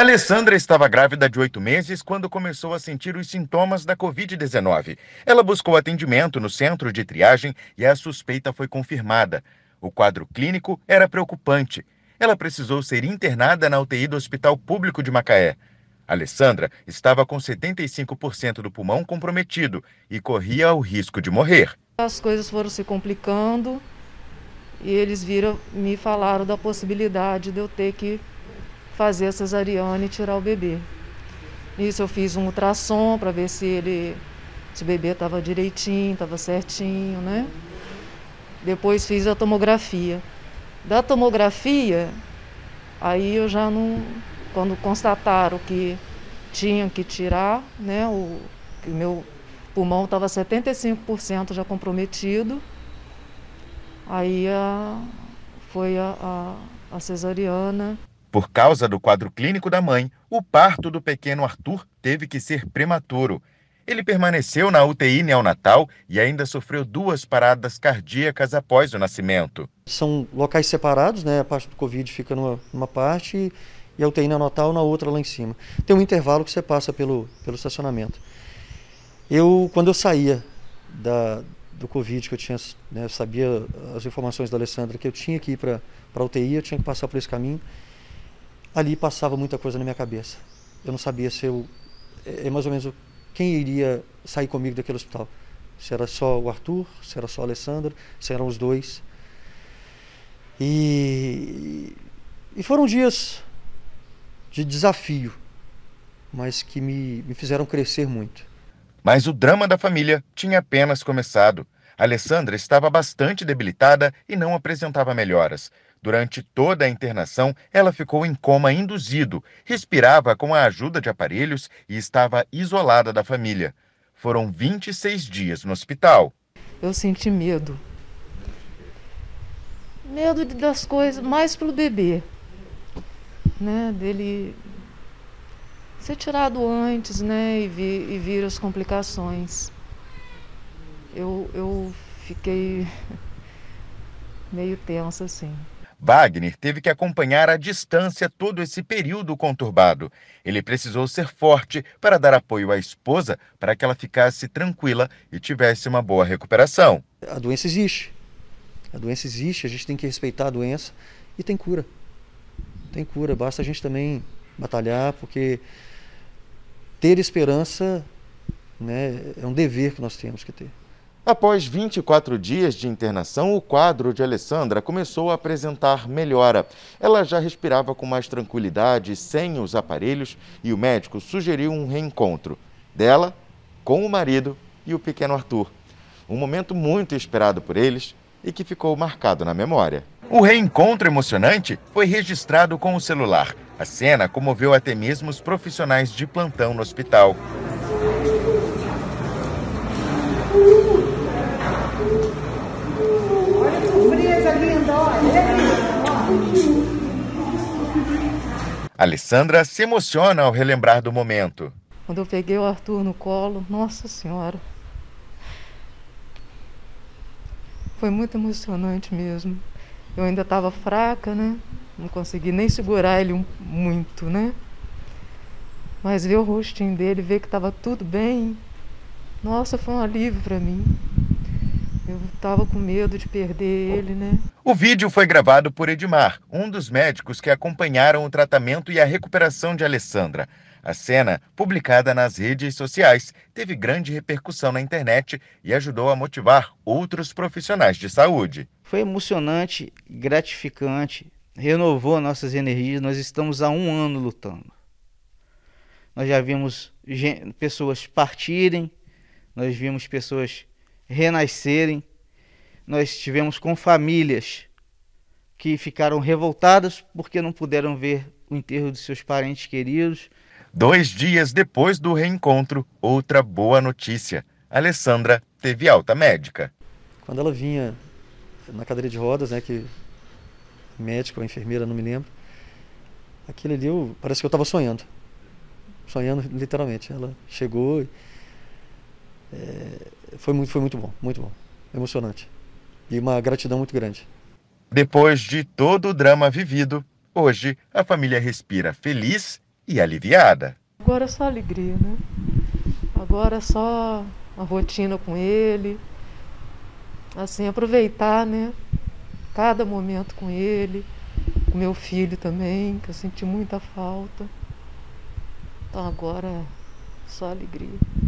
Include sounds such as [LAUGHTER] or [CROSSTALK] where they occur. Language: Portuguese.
Alessandra estava grávida de oito meses quando começou a sentir os sintomas da Covid-19. Ela buscou atendimento no centro de triagem e a suspeita foi confirmada. O quadro clínico era preocupante. Ela precisou ser internada na UTI do Hospital Público de Macaé. Alessandra estava com 75% do pulmão comprometido e corria o risco de morrer. As coisas foram se complicando e eles viram, me falaram da possibilidade de eu ter que fazer a cesariana e tirar o bebê. Nisso eu fiz um ultrassom para ver se ele se o bebê estava direitinho, estava certinho, né? Depois fiz a tomografia. Da tomografia, aí eu já não quando constataram que tinha que tirar, né, o que meu pulmão estava 75% já comprometido. Aí a, foi a, a, a, cesariana. Por causa do quadro clínico da mãe, o parto do pequeno Arthur teve que ser prematuro. Ele permaneceu na UTI neonatal e ainda sofreu duas paradas cardíacas após o nascimento. São locais separados, né? A parte do Covid fica numa, numa parte e a UTI neonatal na outra lá em cima. Tem um intervalo que você passa pelo, pelo estacionamento. Eu, quando eu saía da, do Covid, que eu tinha, né, eu sabia as informações da Alessandra, que eu tinha que ir para a UTI, eu tinha que passar por esse caminho ali passava muita coisa na minha cabeça. Eu não sabia se eu. É, é mais ou menos quem iria sair comigo daquele hospital. Se era só o Arthur, se era só o Alessandro, se eram os dois. E, e foram dias de desafio, mas que me, me fizeram crescer muito. Mas o drama da família tinha apenas começado. Alessandra estava bastante debilitada e não apresentava melhoras. Durante toda a internação, ela ficou em coma induzido, respirava com a ajuda de aparelhos e estava isolada da família. Foram 26 dias no hospital. Eu senti medo. Medo das coisas, mais pelo bebê. Né, dele ser tirado antes, né, e vir, e vir as complicações eu, eu fiquei [LAUGHS] meio tensa assim. Wagner teve que acompanhar à distância todo esse período conturbado. Ele precisou ser forte para dar apoio à esposa para que ela ficasse tranquila e tivesse uma boa recuperação. A doença existe. A doença existe, a gente tem que respeitar a doença e tem cura. Tem cura, basta a gente também batalhar, porque ter esperança né, é um dever que nós temos que ter. Após 24 dias de internação, o quadro de Alessandra começou a apresentar melhora. Ela já respirava com mais tranquilidade, sem os aparelhos, e o médico sugeriu um reencontro dela com o marido e o pequeno Arthur. Um momento muito esperado por eles e que ficou marcado na memória. O reencontro emocionante foi registrado com o celular. A cena comoveu até mesmo os profissionais de plantão no hospital. Alessandra se emociona ao relembrar do momento. Quando eu peguei o Arthur no colo, nossa senhora. Foi muito emocionante mesmo. Eu ainda estava fraca, né? Não consegui nem segurar ele muito, né? Mas ver o rostinho dele, ver que estava tudo bem, nossa, foi um alívio para mim. Eu estava com medo de perder ele, né? O vídeo foi gravado por Edmar, um dos médicos que acompanharam o tratamento e a recuperação de Alessandra. A cena, publicada nas redes sociais, teve grande repercussão na internet e ajudou a motivar outros profissionais de saúde. Foi emocionante, gratificante, renovou nossas energias. Nós estamos há um ano lutando. Nós já vimos pessoas partirem, nós vimos pessoas renascerem nós estivemos com famílias que ficaram revoltadas porque não puderam ver o enterro de seus parentes queridos. Dois dias depois do reencontro, outra boa notícia: Alessandra teve alta médica. Quando ela vinha na cadeira de rodas, né, que médico ou enfermeira, não me lembro, aquilo ali eu, parece que eu estava sonhando, sonhando literalmente. Ela chegou, é, foi muito, foi muito bom, muito bom, emocionante e uma gratidão muito grande. Depois de todo o drama vivido, hoje a família respira feliz e aliviada. Agora é só alegria, né? Agora é só a rotina com ele, assim, aproveitar, né? Cada momento com ele, com meu filho também, que eu senti muita falta. Então agora é só alegria.